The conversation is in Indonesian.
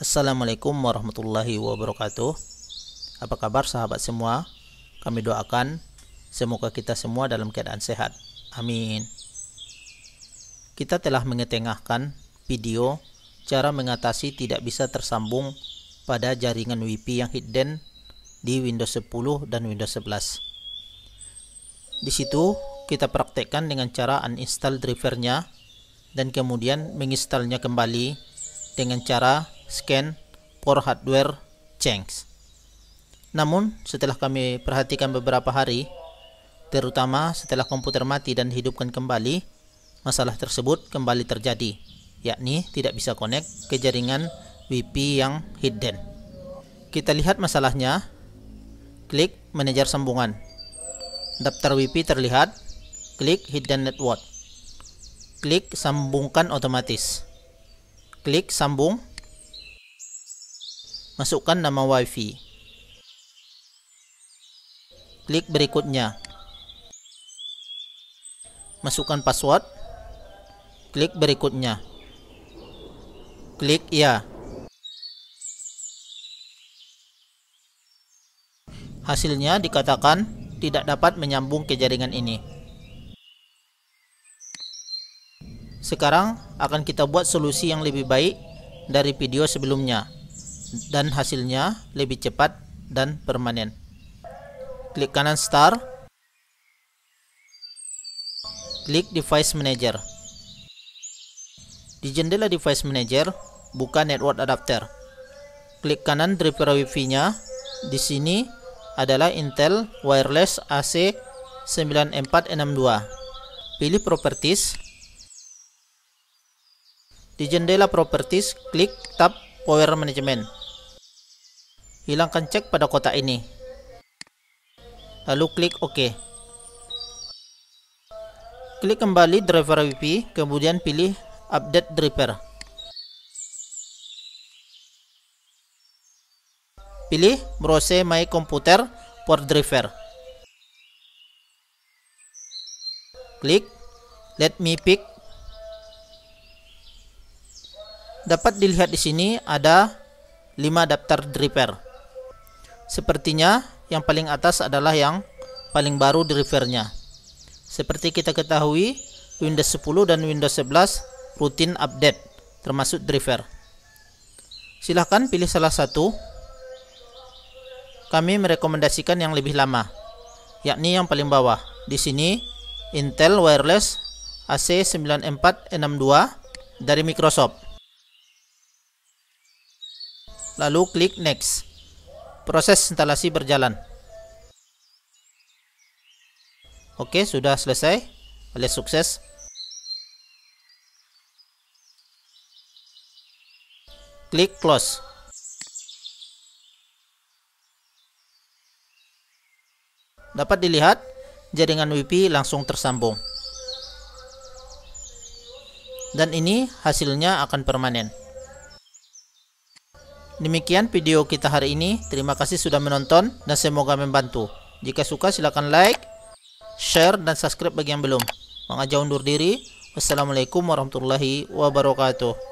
Assalamualaikum warahmatullahi wabarakatuh. Apa kabar sahabat semua? Kami doakan semoga kita semua dalam keadaan sehat. Amin. Kita telah mengetengahkan video cara mengatasi tidak bisa tersambung pada jaringan WiFi yang hidden di Windows 10 dan Windows 11. Di situ kita praktekkan dengan cara uninstall drivernya dan kemudian menginstalnya kembali dengan cara scan for hardware change. Namun, setelah kami perhatikan beberapa hari, terutama setelah komputer mati dan dihidupkan kembali, masalah tersebut kembali terjadi, yakni tidak bisa connect ke jaringan WiFi yang hidden. Kita lihat masalahnya. Klik manajer sambungan. Daftar WiFi terlihat. Klik hidden network. Klik sambungkan otomatis. Klik sambung Masukkan nama WiFi. Klik berikutnya. Masukkan password. Klik berikutnya. Klik ya. Hasilnya dikatakan tidak dapat menyambung ke jaringan ini. Sekarang akan kita buat solusi yang lebih baik dari video sebelumnya dan hasilnya lebih cepat dan permanen. Klik kanan start. Klik device manager. Di jendela device manager, buka network adapter. Klik kanan driver wi fi nya Di sini adalah Intel Wireless AC 9462. Pilih Properties. Di jendela Properties, klik tab Power Management hilangkan cek pada kotak ini lalu klik OK klik kembali driver WP kemudian pilih update driver pilih browse my computer for driver klik let me pick dapat dilihat di sini ada 5 daftar driver Sepertinya yang paling atas adalah yang paling baru drivernya. Seperti kita ketahui, Windows 10 dan Windows 11 rutin update, termasuk driver. Silahkan pilih salah satu. Kami merekomendasikan yang lebih lama, yakni yang paling bawah. Di sini, Intel Wireless AC9462 dari Microsoft. Lalu klik Next proses instalasi berjalan. Oke, sudah selesai. Alias sukses. Klik close. Dapat dilihat jaringan WiFi langsung tersambung. Dan ini hasilnya akan permanen. Demikian video kita hari ini. Terima kasih sudah menonton dan semoga membantu. Jika suka silakan like, share, dan subscribe bagi yang belum. Mengajak undur diri. Wassalamualaikum warahmatullahi wabarakatuh.